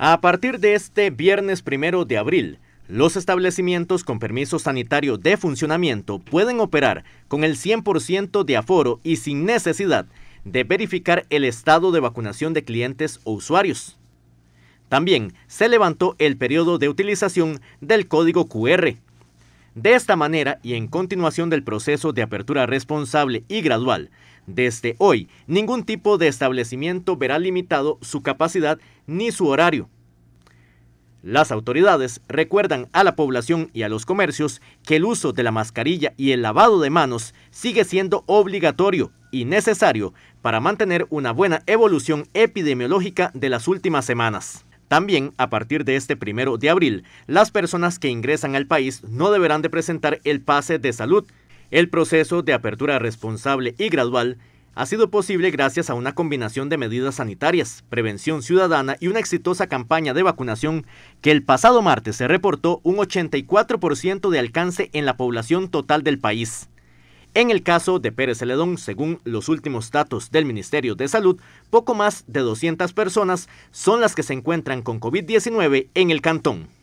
A partir de este viernes primero de abril, los establecimientos con permiso sanitario de funcionamiento pueden operar con el 100% de aforo y sin necesidad de verificar el estado de vacunación de clientes o usuarios. También se levantó el periodo de utilización del código QR. De esta manera y en continuación del proceso de apertura responsable y gradual, desde hoy, ningún tipo de establecimiento verá limitado su capacidad ni su horario. Las autoridades recuerdan a la población y a los comercios que el uso de la mascarilla y el lavado de manos sigue siendo obligatorio y necesario para mantener una buena evolución epidemiológica de las últimas semanas. También, a partir de este primero de abril, las personas que ingresan al país no deberán de presentar el pase de salud el proceso de apertura responsable y gradual ha sido posible gracias a una combinación de medidas sanitarias, prevención ciudadana y una exitosa campaña de vacunación que el pasado martes se reportó un 84% de alcance en la población total del país. En el caso de Pérez Celedón, según los últimos datos del Ministerio de Salud, poco más de 200 personas son las que se encuentran con COVID-19 en el cantón.